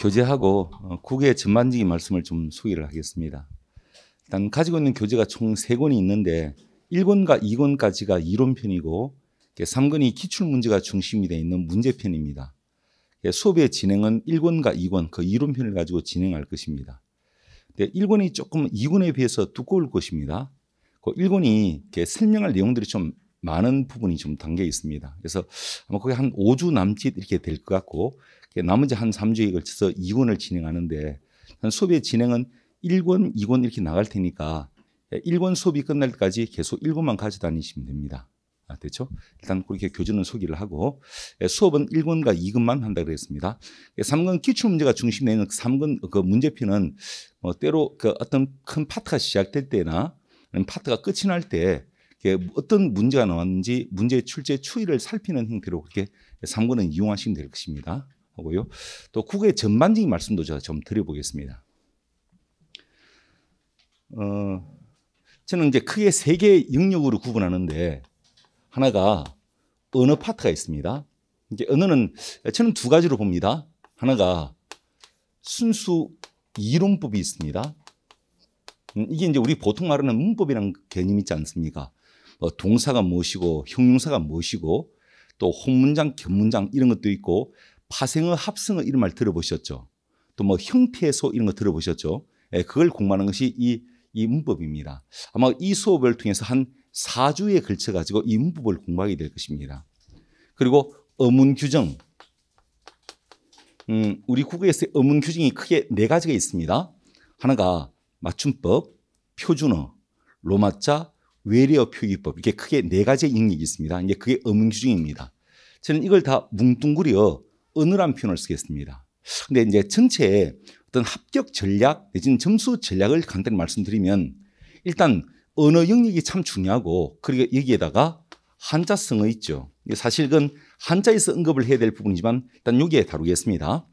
교재하고 어, 국외 전반적인 말씀을 좀 소개를 하겠습니다. 일단 가지고 있는 교재가 총 3권이 있는데 1권과 2권까지가 이론편이고 3권이 기출문제가 중심이 되어 있는 문제편입니다. 수업의 진행은 1권과 2권, 그 이론편을 가지고 진행할 것입니다. 1권이 조금 2권에 비해서 두꺼울 것입니다. 1권이 그 설명할 내용들이 좀 많은 부분이 좀 담겨 있습니다. 그래서 아마 거기 한 5주 남짓 이렇게 될 것 같고 예, 나머지 한 3주에 걸쳐서 2권을 진행하는데 한 수업의 진행은 1권, 2권 이렇게 나갈 테니까 1권 예, 수업이 끝날 때까지 계속 1권만 가져다니시면 됩니다. 아, 됐죠? 일단 그렇게 교재는 소개를 하고 예, 수업은 1권과 2권만 한다 그랬습니다. 3권 기출 문제가 중심에 는 3권 그 문제표는 뭐 때로 그 어떤 큰 파트가 시작될 때나 파트가 끝이 날때 어떤 문제가 나왔는지 문제 출제 추이를 살피는 형태로 그렇게 3권은 이용하시면 될 것입니다. 하고요. 또 국의 전반적인 말씀도 제가 좀 드려보겠습니다. 어, 저는 이제 크게 세개 영역으로 구분하는데 하나가 언어 파트가 있습니다. 이제 언어는 저는 두 가지로 봅니다. 하나가 순수 이론법이 있습니다. 음, 이게 이제 우리 보통 말하는 문법이란 개념 있지 않습니까? 뭐 동사가 무엇이고 형용사가 무엇이고 또 혼문장, 견문장 이런 것도 있고 파생어, 합성어 이런 말 들어보셨죠? 또 뭐 형태소 이런 거 들어보셨죠? 예, 그걸 공부하는 것이 이, 이 문법입니다. 아마 이 수업을 통해서 한 4주에 걸쳐 가지고 이 문법을 공부하게 될 것입니다. 그리고 어문 규정. 음, 우리 국어에서 어문 규정이 크게 네 가지가 있습니다. 하나가 맞춤법, 표준어, 로마자, 외래어 표기법 이게 크게 네 가지의 영역이 있습니다. 이제 그게 어문 규정입니다. 저는 이걸 다 뭉뚱그려 어눌한 표현을 쓰겠습니다. 근데 이제 전체에 어떤 합격 전략 내지는 점수 전략을 간단히 말씀드리면 일단 언어 영역이 참 중요하고 그리고 그러니까 여기에다가 한자성어 있죠. 사실 은 한자에서 언급을 해야 될 부분이지만 일단 여기에 다루겠습니다.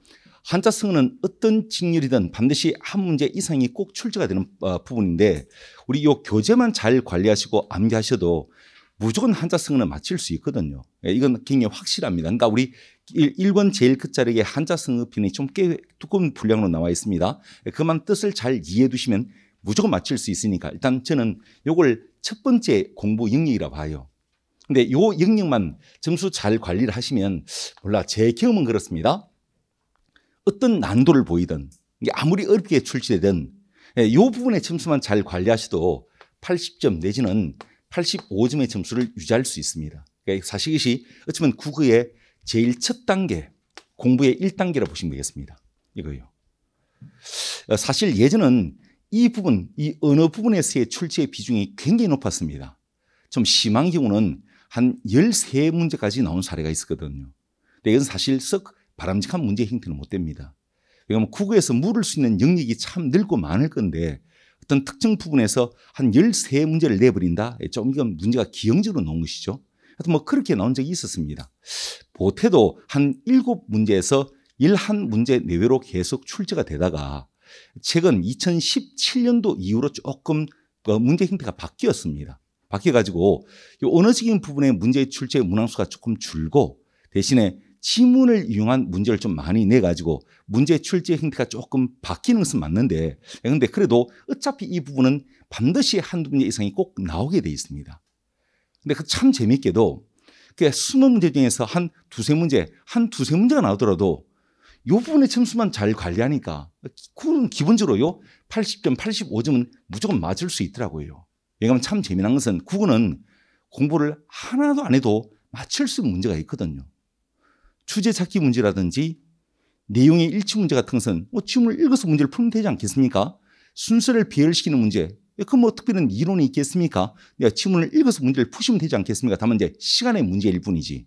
한자성어는 어떤 직렬이든 반드시 한 문제 이상이 꼭 출제가 되는 어, 부분인데 우리 요 교재만 잘 관리하시고 암기하셔도 무조건 한자성어는 맞힐 수 있거든요. 예, 이건 굉장히 확실합니다. 그러니까 우리 1번 제일 끝자리에 한자 성어편이 좀 꽤 두꺼운 분량으로 나와 있습니다. 그만 뜻을 잘 이해해 두시면 무조건 맞출 수 있으니까 일단 저는 요걸 첫 번째 공부 영역이라 봐요. 근데 요 영역만 점수 잘 관리를 하시면 몰라 제 경험은 그렇습니다. 어떤 난도를 보이든 아무리 어렵게 출제되든 예, 요 부분의 점수만 잘 관리하셔도 80점 내지는 85점의 점수를 유지할 수 있습니다. 그러니까 사실 이것이 어쩌면 국어의 제일 첫 단계, 공부의 1단계라 고 보시면 되겠습니다. 이거요. 어, 사실 예전은 이 부분, 이 언어 부분에서의 출제 비중이 굉장히 높았습니다. 좀 심한 경우는 한 13문제까지 나온 사례가 있었거든요. 근데 이건 사실 썩 바람직한 문제 형태는 못 됩니다. 왜냐하면 국어에서 물을 수 있는 영역이 참 넓고 많을 건데 어떤 특정 부분에서 한 13문제를 내버린다? 예, 좀 이건 문제가 기형적으로 나온 것이죠. 하여튼 뭐 그렇게 나온 적이 있었습니다. 보태도 한 일곱 문제에서 일한 문제 내외로 계속 출제가 되다가 최근 2017년도 이후로 조금 문제 형태가 바뀌었습니다. 바뀌어가지고 언어적인 부분의 문제 출제 문항수가 조금 줄고 대신에 지문을 이용한 문제를 좀 많이 내가지고 문제 출제 형태가 조금 바뀌는 것은 맞는데 예, 근데 그래도 어차피 이 부분은 반드시 한두 문제 이상이 꼭 나오게 돼 있습니다. 근데 그 참 재미있게도 그 수능 문제 중에서 한 두세 문제, 한 두세 문제가 나오더라도 요 부분의 점수만 잘 관리하니까 그건 기본적으로요. 80점, 85점은 무조건 맞을 수 있더라고요. 왜냐하면 참 재미난 것은 국어는 공부를 하나도 안 해도 맞출 수 있는 문제가 있거든요. 주제 찾기 문제라든지 내용의 일치 문제 같은 것은 뭐 지문을 읽어서 문제를 풀면 되지 않겠습니까? 순서를 배열시키는 문제, 예, 그럼 뭐 특별한 이론이 있겠습니까? 내가 예, 지문을 읽어서 문제를 푸시면 되지 않겠습니까? 다만 이제 시간의 문제일 뿐이지.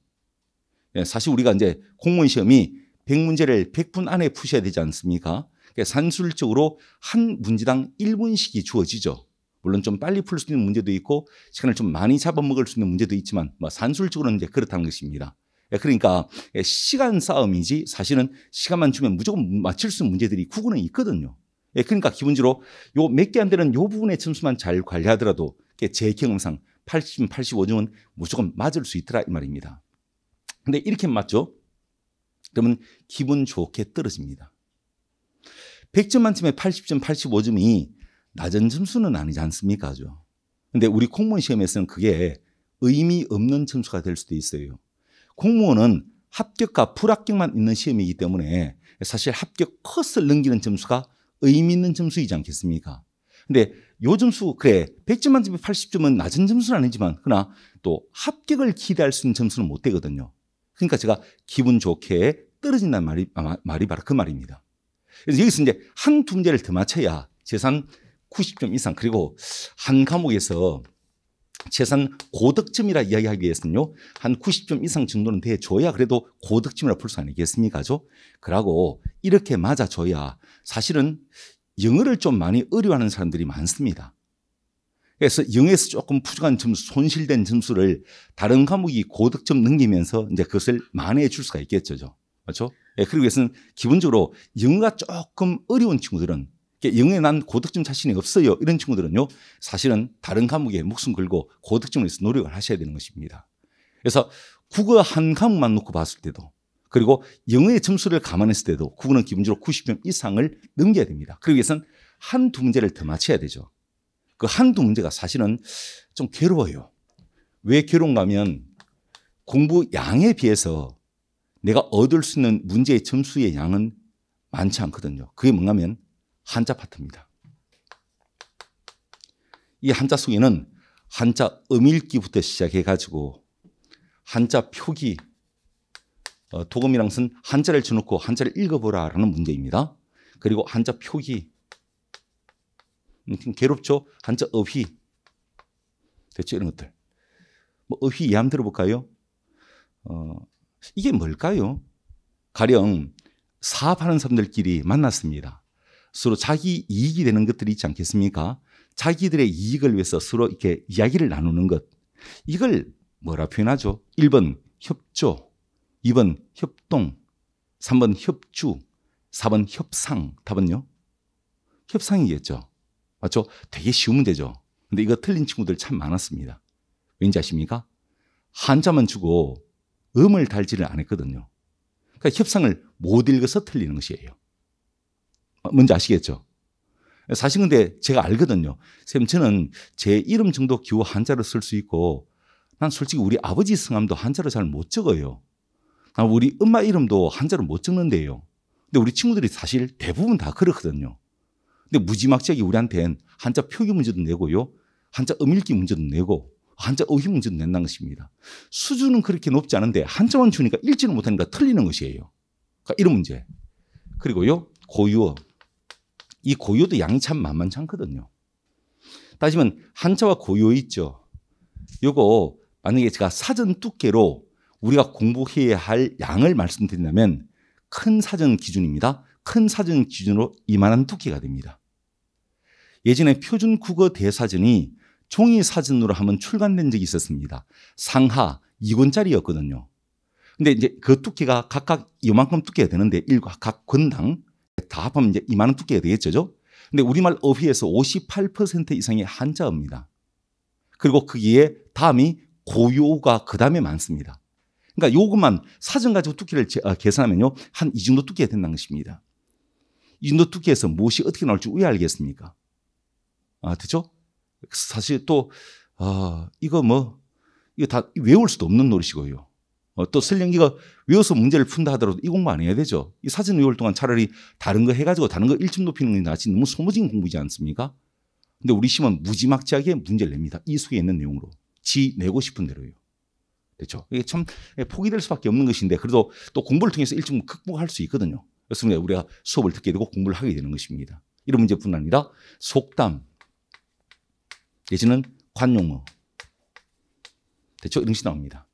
예, 사실 우리가 이제 공무원 시험이 100문제를 100분 안에 푸셔야 되지 않습니까? 그러니까 산술적으로 한 문제당 1분씩이 주어지죠. 물론 좀 빨리 풀 수 있는 문제도 있고 시간을 좀 많이 잡아먹을 수 있는 문제도 있지만 뭐 산술적으로는 이제 그렇다는 것입니다. 그러니까 시간 싸움이지 사실은 시간만 주면 무조건 맞출수 있는 문제들이 구구는 있거든요. 예, 그러니까 기본적으로 요 몇 개 안 되는 요 부분의 점수만 잘 관리하더라도 제 경험상 80, 85점은 무조건 맞을 수 있더라 이 말입니다. 근데 이렇게 맞죠? 그러면 기분 좋게 떨어집니다. 100점 만점에 80점, 85점이 낮은 점수는 아니지 않습니까? 죠 근데 우리 공무원 시험에서는 그게 의미 없는 점수가 될 수도 있어요. 공무원은 합격과 불합격만 있는 시험이기 때문에 사실 합격 컷을 넘기는 점수가 의미 있는 점수이지 않겠습니까? 근데 요 점수, 그래, 100점 만점에 80점은 낮은 점수는 아니지만, 그러나 또 합격을 기대할 수 있는 점수는 못 되거든요. 그러니까 제가 기분 좋게 떨어진다는 말이, 말이 바로 그 말입니다. 그래서 여기서 이제 한두 문제를 더 맞춰야 재산 90점 이상, 그리고 한 과목에서 최소한 고득점이라 이야기하기 위해서는요. 한 90점 이상 정도는 돼줘야 그래도 고득점이라 풀 수 아니겠습니까죠? 그러고 이렇게 맞아줘야 사실은 영어를 좀 많이 어려워하는 사람들이 많습니다. 그래서 영에서 조금 부족한 점수, 손실된 점수를 다른 과목이 고득점 넘기면서 이제 그것을 만회해 줄 수가 있겠죠. 그렇죠? 그리고 예, 그래서 기본적으로 영어가 조금 어려운 친구들은 영어에 난 고득점 자신이 없어요. 이런 친구들은요. 사실은 다른 과목에 목숨 걸고 고득점을위해서 노력을 하셔야 되는 것입니다. 그래서 국어 한 과목만 놓고 봤을 때도 그리고 영어의 점수를 감안했을 때도 국어는 기본적으로 90점 이상을 넘겨야 됩니다. 그러기 위해서는 한두 문제를 더 맞춰야 되죠. 그 한 두 문제가 사실은 좀 괴로워요. 왜 괴로운가 하면 공부 양에 비해서 내가 얻을 수 있는 문제의 점수의 양은 많지 않거든요. 그게 뭔가 하면 한자 파트입니다. 이 한자 속에는 한자 음일기부터 시작해가지고 한자 표기, 어, 도금이랑 쓴 한자를 주놓고 한자를 읽어보라라는 문제입니다. 그리고 한자 표기, 괴롭죠? 한자 어휘, 대체 이런 것들. 뭐 어휘 예함 들어볼까요? 어, 이게 뭘까요? 가령 사업하는 사람들끼리 만났습니다. 서로 자기 이익이 되는 것들이 있지 않겠습니까? 자기들의 이익을 위해서 서로 이렇게 이야기를 나누는 것. 이걸 뭐라 표현하죠? 1번 협조, 2번 협동, 3번 협주, 4번 협상. 답은요? 협상이겠죠. 맞죠? 되게 쉬운 문제죠. 근데 이거 틀린 친구들 참 많았습니다. 왠지 아십니까? 한자만 주고 음을 달지를 않았거든요. 그러니까 협상을 못 읽어서 틀리는 것이에요. 뭔지 아시겠죠? 사실 근데 제가 알거든요. 쌤, 저는 제 이름 정도 기호 한자로 쓸 수 있고 난 솔직히 우리 아버지 성함도 한자로 잘 못 적어요. 난 우리 엄마 이름도 한자로 못 적는데요. 근데 우리 친구들이 사실 대부분 다 그렇거든요. 근데 무지막지하게 우리한테는 한자 표기 문제도 내고요. 한자 음읽기 문제도 내고 한자 어휘 문제도 낸다는 것입니다. 수준은 그렇게 높지 않은데 한자만 주니까 읽지는 못하니까 틀리는 것이에요. 그러니까 이런 문제. 그리고요. 고유어. 이 고유도 양이 참 만만치 않거든요. 따지면 한자와 고유 있죠. 요거 만약에 제가 사전 두께로 우리가 공부해야 할 양을 말씀드린다면 큰 사전 기준입니다. 큰 사전 기준으로 이만한 두께가 됩니다. 예전에 표준 국어 대사전이 종이 사진으로 한번 출간된 적이 있었습니다. 상하 2권짜리였거든요. 근데 이제 그 두께가 각각 이만큼 두께가 되는데 일각 권당 다 합하면 이제 2만 원 두께가 되겠죠. 근데 우리말 어휘에서 58% 이상이 한자입니다 그리고 거기에 담이 고요가 그 다음에 많습니다. 그러니까 요것만 사전 가지고 두께를 아, 계산하면요. 한 이 정도 두께가 된다는 것입니다. 이 정도 두께에서 무엇이 어떻게 나올지 왜 알겠습니까? 아, 그죠? 사실 또, 어, 이거 뭐, 이거 다 외울 수도 없는 노릇이고요. 어, 또 설령기가 외워서 문제를 푼다 하더라도 이 공부 안 해야 되죠. 이 사전 의월 동안 차라리 다른 거 해가지고 다른 거 일점 높이는 게 낫지 너무 소모적인 공부지 않습니까? 근데 우리 시은 무지막지하게 문제를 냅니다. 이 속에 있는 내용으로. 지 내고 싶은 대로요. 그렇죠. 이게 참 포기될 수밖에 없는 것인데 그래도 또 공부를 통해서 일정 뭐 극복할 수 있거든요. 그렇습니다. 우리가 수업을 듣게 되고 공부를 하게 되는 것입니다. 이런 문제뿐 아니라 속담 내지는 관용어 대처 이런 것이 나옵니다.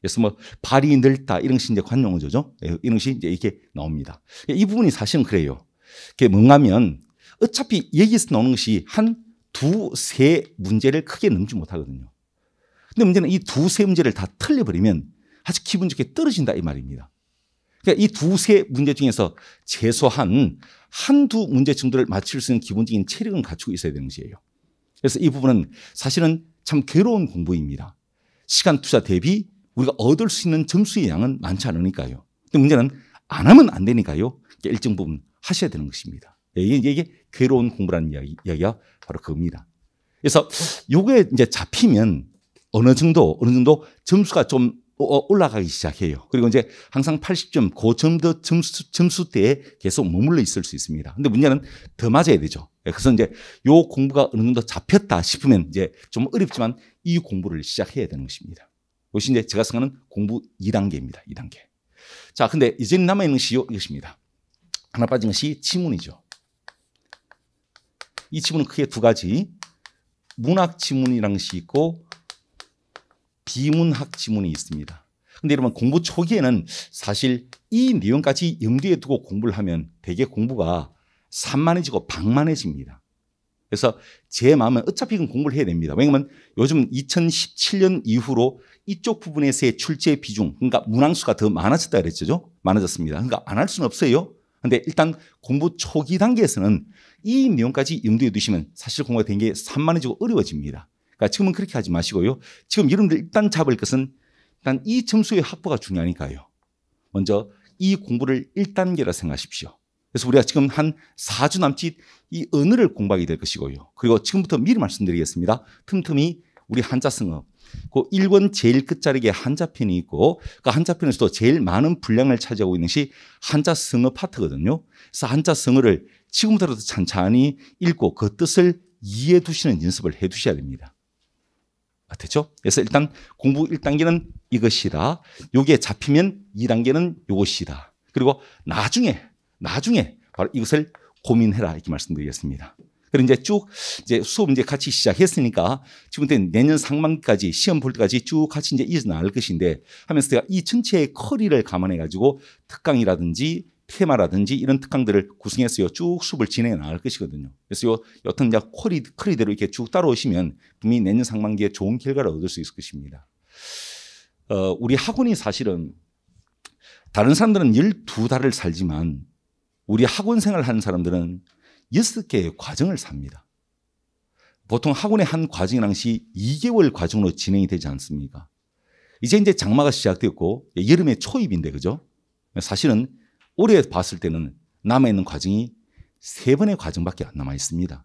그래서 뭐 발이 늘다 이런 식 이제 관용어죠. 예, 이런 식 이제 이게 나옵니다. 그러니까 이 부분이 사실은 그래요. 그게 뭔가면 어차피 얘기서 나오는 것이 한두세 문제를 크게 넘지 못하거든요. 근데 문제는 이두세 문제를 다 틀려버리면 아주 기분 좋게 떨어진다 이 말입니다. 그러니까 이두세 문제 중에서 최소한 한두 문제 정도를 맞출 수 있는 기본적인 체력은 갖추고 있어야 되는 것이에요. 그래서 이 부분은 사실은 참 괴로운 공부입니다. 시간 투자 대비 우리가 얻을 수 있는 점수의 양은 많지 않으니까요. 근데 문제는 안 하면 안 되니까요. 일정 부분 하셔야 되는 것입니다. 예, 이게, 이게 괴로운 공부라는 이야기, 이야기가 바로 그겁니다. 그래서 요게 이제 잡히면 어느 정도, 어느 정도 점수가 좀 어, 어, 올라가기 시작해요. 그리고 이제 항상 80점, 고점도 점수, 점수대에 계속 머물러 있을 수 있습니다. 근데 문제는 더 맞아야 되죠. 예, 그래서 이제 요 공부가 어느 정도 잡혔다 싶으면 이제 좀 어렵지만 이 공부를 시작해야 되는 것입니다. 이것이 이제 제가 생각하는 공부 2단계입니다. 2단계. 자, 근데 이제 남아있는 시요 이것입니다. 하나 빠진 것이 지문이죠. 이 지문은 크게 두 가지. 문학 지문이라는 것이 있고 비문학 지문이 있습니다. 근데 여러분 공부 초기에는 사실 이 내용까지 염두에 두고 공부를 하면 대개 공부가 산만해지고 방만해집니다. 그래서 제 마음은 어차피 이건 공부를 해야 됩니다. 왜냐하면 요즘 2017년 이후로 이쪽 부분에서의 출제 비중, 그러니까 문항수가 더 많아졌다 그랬죠. 많아졌습니다. 그러니까 안 할 수는 없어요. 근데 일단 공부 초기 단계에서는 이 내용까지 염두에 두시면 사실 공부가 된 게 산만해지고 어려워집니다. 그러니까 지금은 그렇게 하지 마시고요. 지금 여러분들 일단 잡을 것은 일단 이 점수의 확보가 중요하니까요. 먼저 이 공부를 1단계라 생각하십시오. 그래서 우리가 지금 한 4주 남짓 이은어를 공부하게 될 것이고요. 그리고 지금부터 미리 말씀드리겠습니다. 틈틈이 우리 한자 승어. 그 1권 제일 끝자리에 한자편이 있고 그 한자편에서도 제일 많은 분량을 차지하고 있는 것이 한자 승어 파트거든요. 그래서 한자 승어를 지금부터라도 찬찬히 읽고 그 뜻을 이해해 두시는 연습을 해 두셔야 됩니다. 됐죠? 그래서 일단 공부 1단계는 이것이다. 요기에 잡히면 2단계는 요것이다 그리고 나중에 나중에 바로 이것을 고민해라 이렇게 말씀드리겠습니다. 그리고 이제 쭉 이제 수업 이제 같이 시작했으니까 지금부터 내년 상반기까지 시험 볼 때까지 쭉 같이 이제 이어나갈 것인데 하면서 제가 이 전체의 커리를 감안해 가지고 특강이라든지 테마라든지 이런 특강들을 구성해서 쭉 수업을 진행해 나갈 것이거든요. 그래서 요 여튼 약 커리 커리대로 이렇게 쭉 따라오시면 분명히 내년 상반기에 좋은 결과를 얻을 수 있을 것입니다. 어, 우리 학원이 사실은 다른 사람들은 12달을 살지만 우리 학원 생활 하는 사람들은 여섯 개의 과정을 삽니다. 보통 학원의 한 과정 당시 2개월 과정으로 진행이 되지 않습니까? 이제 이제 장마가 시작되었고 예, 여름에 초입인데 그죠? 사실은 올해 봤을 때는 남아 있는 과정이 세 번의 과정밖에 안 남아 있습니다.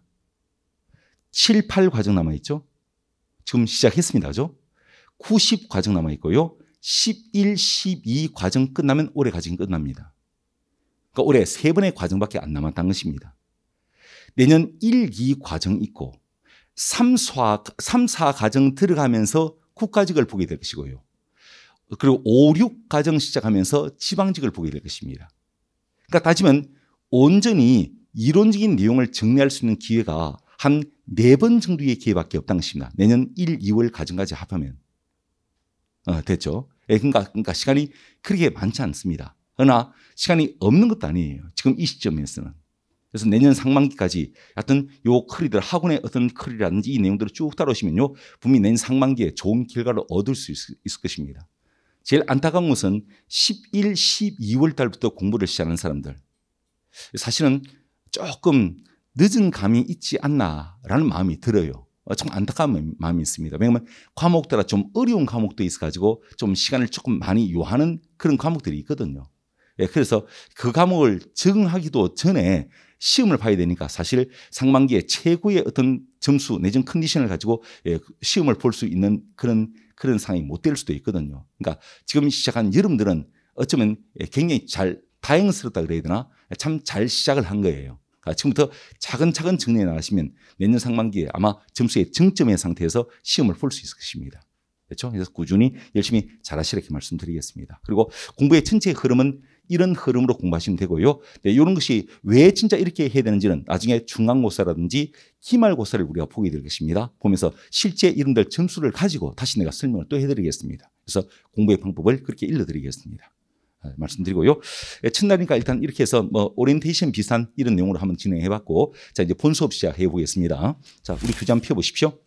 7, 8 과정 남아 있죠? 지금 시작했습니다. 그죠? 90 과정 남아 있고요. 11, 12 과정 끝나면 올해 과정이 끝납니다. 그러니까 올해 세 번의 과정밖에 안 남았다는 것입니다. 내년 1, 2 과정 있고 3, 4, 3, 4 과정 들어가면서 국가직을 보게 될 것이고요. 그리고 5, 6 과정 시작하면서 지방직을 보게 될 것입니다. 그러니까 따지면 온전히 이론적인 내용을 정리할 수 있는 기회가 한 네 번 정도의 기회밖에 없다는 것입니다. 내년 1, 2월 과정까지 합하면. 어, 됐죠. 예, 그러니까, 그러니까 시간이 그렇게 많지 않습니다. 그러나 시간이 없는 것도 아니에요. 지금 이 시점에서는. 그래서 내년 상반기까지 하여튼 요커리들 학원의 어떤 커리라든지이 내용들을 쭉 따라오시면요. 분명히 내년 상반기에 좋은 결과를 얻을 수 있을, 것입니다. 제일 안타까운 것은 11, 12월 달부터 공부를 시작하는 사람들. 사실은 조금 늦은 감이 있지 않나라는 마음이 들어요. 좀 어, 안타까운 마음이 있습니다. 왜냐하면 과목 따라 좀 어려운 과목도 있어가지고 좀 시간을 조금 많이 요하는 그런 과목들이 있거든요. 예, 그래서 그 과목을 적응하기도 전에 시험을 봐야 되니까 사실 상반기에 최고의 어떤 점수 내지 컨디션을 가지고 예, 시험을 볼 수 있는 그런 그런 상황이 못 될 수도 있거든요. 그러니까 지금 시작한 여러분들은 어쩌면 예, 굉장히 잘 다행스럽다 그래야 되나 참 잘 시작을 한 거예요. 그러니까 지금부터 차근차근 정리해 나가시면 내년 상반기에 아마 점수의 정점의 상태에서 시험을 볼 수 있을 것입니다. 그렇죠? 그래서 꾸준히 열심히 잘하시라 이렇게 말씀드리겠습니다. 그리고 공부의 전체 흐름은 이런 흐름으로 공부하시면 되고요. 네, 이런 것이 왜 진짜 이렇게 해야 되는지는 나중에 중간고사라든지 기말고사를 우리가 보게 될 것입니다. 보면서 실제 이런들 점수를 가지고 다시 내가 설명을 또 해드리겠습니다. 그래서 공부의 방법을 그렇게 일러드리겠습니다. 아, 말씀드리고요. 예, 첫날이니까 일단 이렇게 해서 뭐 오리엔테이션 비슷한 이런 내용으로 한번 진행해봤고 자 이제 본 수업 시작해 보겠습니다. 자 우리 교재 한번 펴보십시오.